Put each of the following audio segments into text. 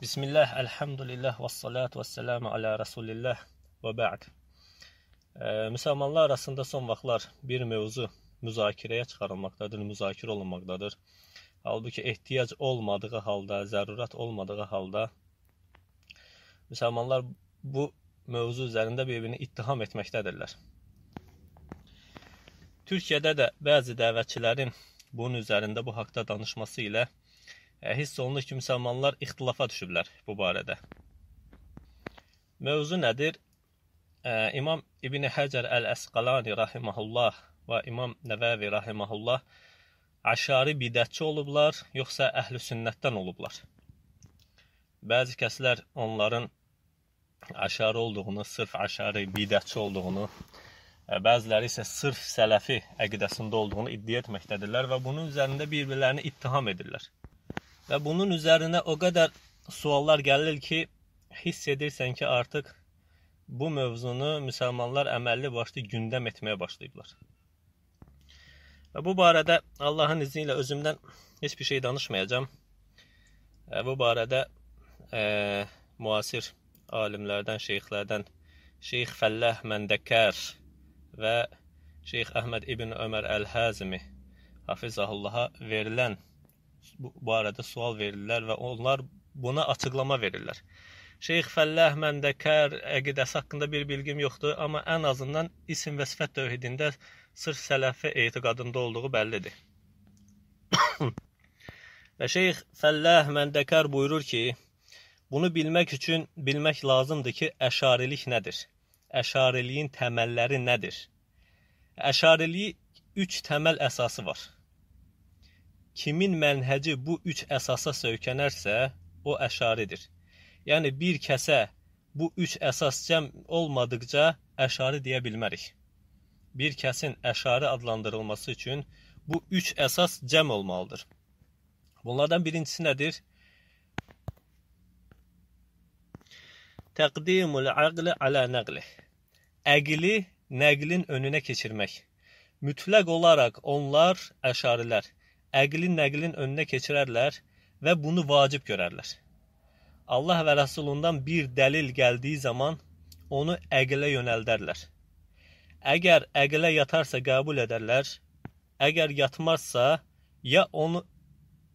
Bismillah, elhamdülillah və salatu və selamu alə Rasulillah və bə'd. E, müsəlmanlar arasında son vaxtlar bir mövzu müzakirəyə çıxarılmaqdadır, müzakirə olunmaqdadır. Halbuki ehtiyac olmadığı halda, zərurət olmadığı halda müsəlmanlar bu mövzu üzərində bir-birini ittiham etməkdədirlər. Türkiyədə də bəzi dəvətçilərin bunun üzərində bu haqda danışması ilə E, hiss olunur ki, müsəlmanlar ixtilafa düşüblər bu barədə. Mövzu nədir? Ə, e, İmam İbn Həcər Əl-Əsqalani rahimehullah və İmam Nəvəvi rahimehullah Əşari bidətçi olublar, yoxsa əhl-i sünnətdən olublar? Bəzi kəslər onların əşari olduğunu, sırf əşari bidətçi olduğunu, e, bəziləri isə sırf sələfi əqidəsində olduğunu iddia etməkdədirlər və bunun üzərində bir-birlərini ittiham edirlər. Və bunun üzərinə o qədər suallar gəlir ki, hiss edirsən ki, artıq bu mövzunu müsəlmanlar əməlli başlı gündəm etməyə başlayıblar. Və bu barədə Allahın izni ilə özümdən heç bir şey danışmayacağam. Və bu barədə e, müasir alimlərdən, şeyxlərdən Şeyx Fəlləh Məndəkər və Şeyx Əhməd ibn Ömər Əl-Həzmi hafizahullaha verilən bu, barədə sual verirlər və onlar buna açıqlama verirlər. Şeyx Fəlləh, Məndəkər əqidəsi haqqında bir bilgim yoxdur, amma ən azından isim və sifət tövhidində sırf sələfi etiqadında olduğu bəllidir. və Şeyx Fəlləh, Məndəkər buyurur ki, bunu bilmək üçün bilmək lazımdır ki, əşarilik nədir? Əşariliyin təməlləri nədir? Əşariliyi üç təməl əsası var. Kimin mənhəci bu üç əsasa söykənərsə, o əşaridir. Yəni bir kəsə bu üç əsas cəm olmadıkca əşari deyə bilmərik. Bir kəsin əşari adlandırılması üçün bu üç əsas cəm olmalıdır. Bunlardan birincisi nədir? Təqdimul aqli alə nəqli. Əqli nəqlin önünə keçirmək. Mütləq olaraq onlar əşarilər əqli nəqlin önünə keçirərlər və bunu vacib görərlər. Allah və Rəsulundan bir dəlil gəldiyi zaman onu əqlə yönəldərlər. Əgər əqlə yatarsa qəbul edərlər, əgər yatmazsa ya onu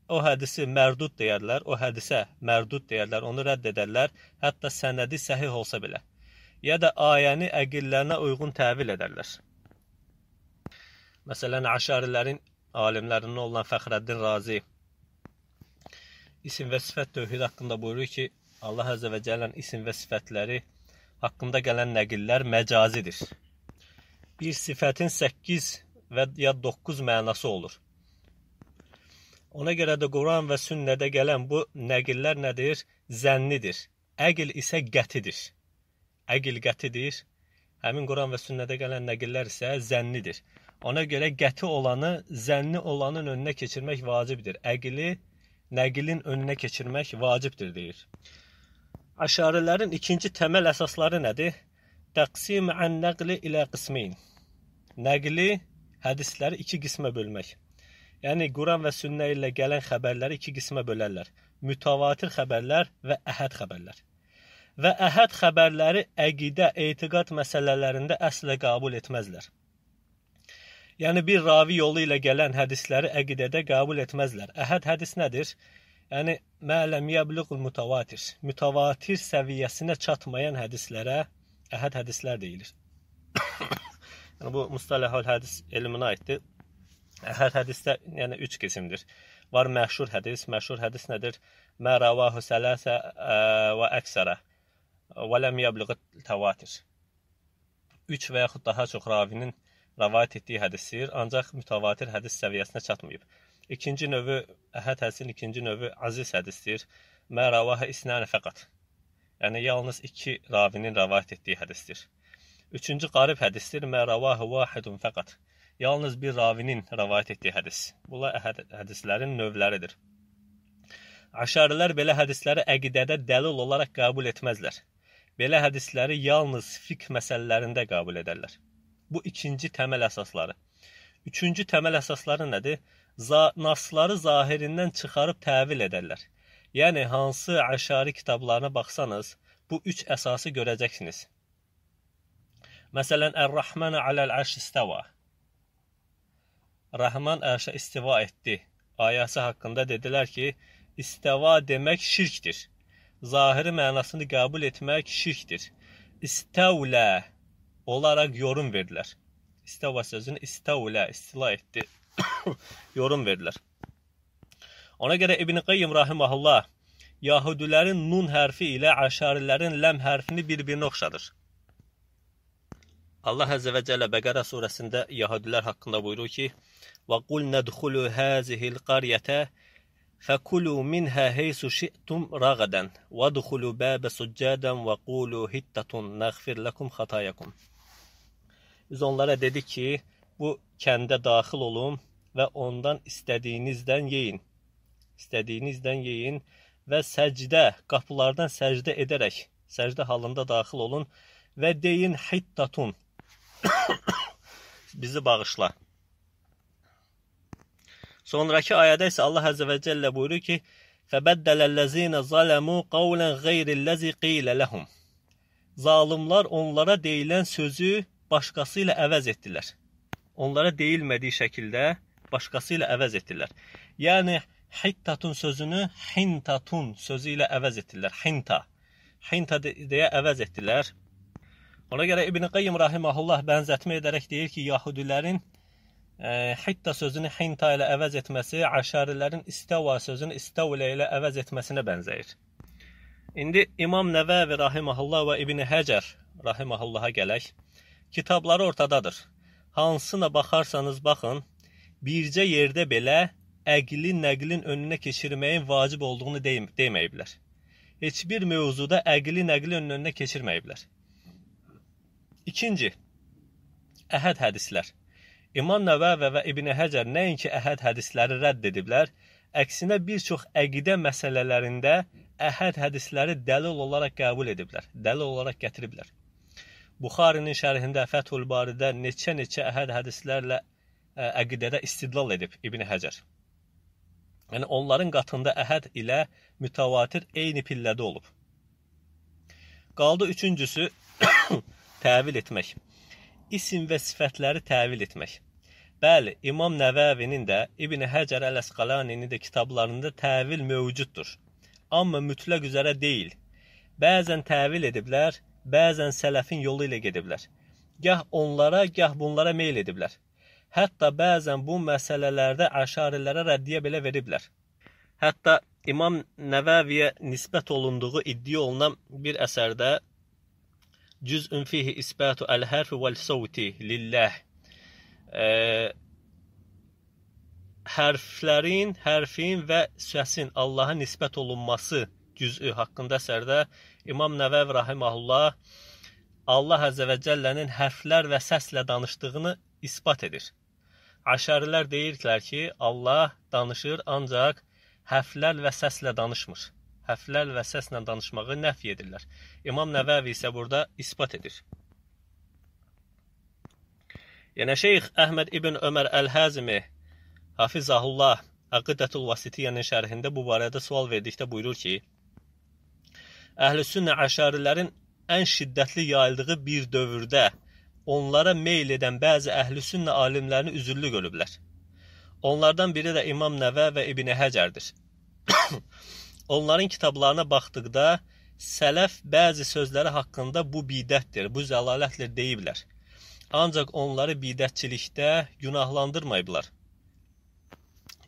o hədisi mərdud deyərlər, o hədisə mərdud deyərlər, onu rədd edərlər, hətta sənədi səhih olsa belə. Ya da ayəni əqillərinə uyğun təvil edərlər. Məsələn, əşarilərin alimlərindən olan Fəxrəddin Razi isim və sifət tövhid haqqında buyurur ki, Allah Əzə və Cəllənin isim və sifətləri haqqında gələn nəqillər məcazidir. Bir sifətin 8 və ya 9 mənası olur. Ona görə də Quran və sünnədə gələn bu nəqillər nədir? Zənnidir. Əqil isə qətidir. Əqil qətidir. Həmin Quran və sünnədə gələn nəqillər isə zənnidir. Ona görə qəti olanı, zənni olanın önünə keçirmək vacibdir. Əqli nəqilin önünə keçirmək vacibdir deyir. Əşarilərin ikinci təməl əsasları nədir? Təqsim an nəqli ilə qismin. Nəqli hədisləri iki qismə bölmək. Yəni Quran və sünnə ilə gələn xəbərləri iki qismə bölərlər. Mütəvatir xəbərlər və əhəd xəbərlər. Və əhəd xəbərləri əqidə, etiqad məsələlərində əslə qəbul etməzlər. Yəni bir ravi yolu ilə gələn hədisləri əqidədə qəbul etməzlər. Əhəd hədis nədir? Yəni mələm yəbluğul mutavatir. Mutavatir səviyyəsinə çatmayan hədislərə əhəd hədislər deyilir. yəni bu mustalahul hədis elminə aiddir. Əhəd hədisdə yəni 3 qismdir. Var məşhur hədis. Məşhur hədis nədir? Mə ravahu sələsə və əksərə və ləm yəbluğut təvatir. 3 və yaxud daha çox ravinin rəvayət etdiyi hədisdir, ancaq mütəvatir hədis səviyyəsinə çatmayıb. İkinci növü Əhəd hədisinin ikinci növü aziz hədisdir. Mə rəvahə isnən fəqat. Yəni yalnız 2 ravinin rəvayət etdiyi hədisdir. Üçüncü qarib hədisdir. Mə rəvahə vahidun fəqat. Yalnız bir ravinin rəvayət etdiyi hədis. Bunlar Əhəd hədislərin növləridir. Əşarilər belə hədisləri əqidədə dəlil olaraq qəbul etməzlər. Belə hədisləri yalnız fiqh məsələlərində qəbul edərlər. Bu ikinci təməl əsasları. Üçüncü təməl əsasları nədir? nasları zahirindən çıxarıb təvil edərlər. Yəni hansı əşari kitablarına baxsanız, bu üç əsası görəcəksiniz. Məsələn, Ər-Rəhman aləl-ərş istəva. Rəhman ərşə istiva etdi. Ayəsi haqqında dedilər ki, istəva demək şirkdir. Zahiri mənasını qəbul etmək şirkdir. İstəvlə olaraq yorum verdilər. İstava sözünü istavlə, istila etdi. yorum verdilər. Ona görə İbn Qayyim rahimehullah Yahudilərin nun hərfi ilə Əşarilərin ləm hərfini bir-birinə oxşadır. Allah Azze və Cəllə Bəqərə surəsində Yahudilər haqqında buyurur ki: "Və qul nedxulu hazihil qaryətə fəkulu minhə heysu şi'tum ragadan və dxulu baba succadan və qulu hittatun naghfir lakum xatayakum." Biz onlara dedik ki, bu kəndə daxil olun və ondan istədiyinizdən yeyin. İstədiyinizdən yeyin və səcdə, qapılardan səcdə edərək, səcdə halında daxil olun və deyin hittatun. Bizi bağışla. Sonrakı ayədə isə Allah Azze və Cəllə buyurur ki, فَبَدَّلَلَّذ۪ينَ ظَلَمُوا قَوْلًا غَيْرِ الَّذ۪ي قِيلَ لَهُمْ Zalimlar onlara deyilən sözü başqası ilə əvəz etdilər. Onlara deyilmədiyi şəkildə başqası ilə əvəz etdilər. Yəni hittatun sözünü hintatun sözü ilə əvəz etdilər. Hinta. Hinta deyə əvəz etdilər. Ona görə İbn Qayyim rahimehullah bənzətmə edərək deyir ki, yahudilərin e, hitta sözünü hinta ilə əvəz etməsi aşarilərin istava sözünü istavlə ilə əvəz etməsinə bənzəyir. İndi İmam Nəvəvi rahimehullah və İbn Həcər rahimehullaha gələk. Kitabları ortadadır. Hansına baxarsanız baxın, bircə yerdə belə əqli nəqlin önünə keçirməyin vacib olduğunu deyim, deməyiblər. Heç bir mövzuda əqli nəqlin önünə keçirməyiblər. İkinci, əhəd hədislər. İmam Nəvəvə və İbn Həcər nəinki əhəd hədisləri rədd ediblər, əksinə bir çox əqidə məsələlərində əhəd hədisləri dəlil olaraq qəbul ediblər, dəlil olaraq gətiriblər. Buxarinin şərhində Fəthul Baridə neçə-neçə əhəd hədislərlə e, əqidədə istidlal edib İbn Həcər. Yəni onların qatında əhəd ilə mütəvatir eyni pillədə olub. Qaldı üçüncüsü təvil etmək. İsim və sifətləri təvil etmək. Bəli, İmam Nəvəvinin də İbn Həcər Əl-Əsqalaninin də kitablarında təvil mövcuddur. Amma mütləq üzərə deyil. Bəzən təvil ediblər, bəzən sələfin yolu ilə gediblər. Gah onlara, gah bunlara meyl ediblər. Hətta bəzən bu məsələlərdə əşarilərə rəddiyə belə veriblər. Hətta İmam Nəvəviyə nisbət olunduğu iddia olunan bir əsərdə Cüz'ün fihi isbatu el-hərfi vel-savti lillah. E, hərflərin, hərfin və səsin Allaha nisbət olunması cüzü haqqında əsərdə İmam Nəvəv rahimehullah Allah Azza və Cəllənin hərflər və səslə danışdığını isbat edir. Əşərilər deyirlər ki, Allah danışır, ancaq hərflər və səslə danışmır. Hərflər və səslə danışmağı nəfi edirlər. İmam Nəvəvi isə burada isbat edir. Yəni Şeyx Əhməd ibn Ömər Əl-Həzimi Hafizahullah Əqidətul Vasitiyyənin şərhində bu barədə sual verdikdə buyurur ki: əhlüsünnə əşarilərin ən şiddətli yayıldığı bir dövrdə onlara meyl edən bəzi əhlüsünnə alimlərini üzüllü görüblər. Onlardan biri də İmam Nəvə və İbn Həcərdir. Onların kitablarına baxdıqda sələf bəzi sözləri haqqında bu bidətdir, bu zəlalətdir deyiblər. Ancaq onları bidətçilikdə günahlandırmayıblar.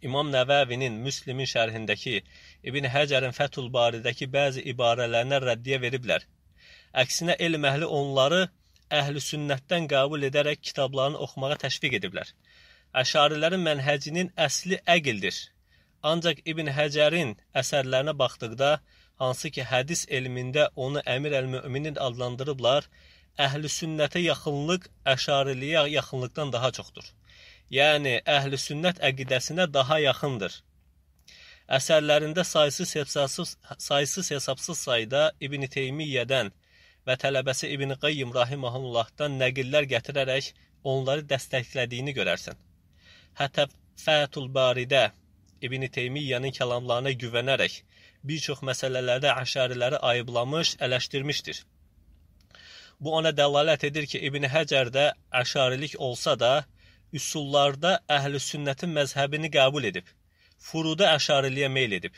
İmam Nəvəvinin Müslimin şərhindəki İbn Həcərin Fətul Baridəki bəzi ibarələrinə rəddiyə veriblər. Əksinə elm əhli onları əhlüsünnətdən qəbul edərək kitablarını oxumağa təşviq ediblər. Əşarilərin mənhəcinin əsli əqildir. Ancaq İbn Həcərin əsərlərinə baxdıqda, hansı ki hədis elmində onu Əmir əl-Müminin adlandırıblar, əhlüsünnətə yaxınlıq əşariliyə yaxınlıqdan daha çoxdur. Yəni əhlüsünnət əqidəsinə daha yaxındır. Əsərlərində sayısız hesabsız, sayısız hesabsız sayda İbn Teymiyyədən və tələbəsi İbn Qayyim rahimehullahdan nəqillər gətirərək onları dəstəklədiyini görərsən. Hətta Fətul Baridə İbn Teymiyyənin kəlamlarına güvənərək bir çox məsələlərdə əşariləri ayıblamış, ələşdirmişdir. Bu ona dəlalət edir ki, İbn Həcər də əşarilik olsa da, üsullarda əhl-i sünnətin məzhəbini qəbul edib furuda əşariliyə meyl edib.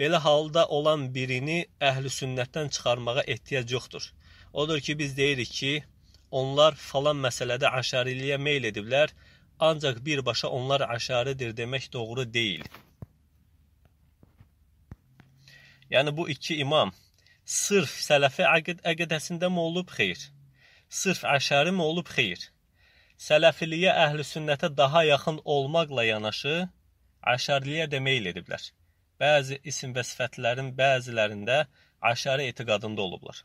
Belə halda olan birini əhl-i sünnətdən çıxarmağa ehtiyac yoxdur. Odur ki, biz deyirik ki, onlar falan məsələdə əşariliyə meyl ediblər, ancaq birbaşa onlar əşaridir demək doğru deyil. Yəni bu iki imam sırf sələfi əqid əqidəsində mi olub? Xeyr. Sırf əşari mi olub? Xeyr. Sələfiliyə əhl-i sünnətə daha yaxın olmaqla yanaşı, əşariliyə də meyl ediblər. Bəzi isim və sifətlərin bəzilərində əşari etiqadında olublar.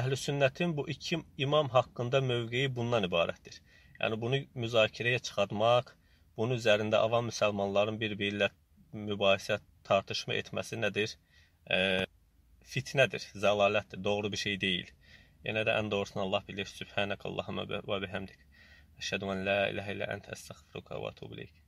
Əhl-i sünnətin bu iki imam haqqında mövqeyi bundan ibarətdir. Yəni bunu müzakirəyə çıxartmaq, bunun üzərində avam müsəlmanların bir-biri ilə mübahisə, tartışma etməsi nədir? E, fitnədir, zəlalətdir, doğru bir şey deyil. Yenə də ən doğrusunu Allah bilir. Sübhanəkallahumma və bihamdik. Əşhədu an la ilahə illə əntə əstəğfiruka və etûbü ileyk.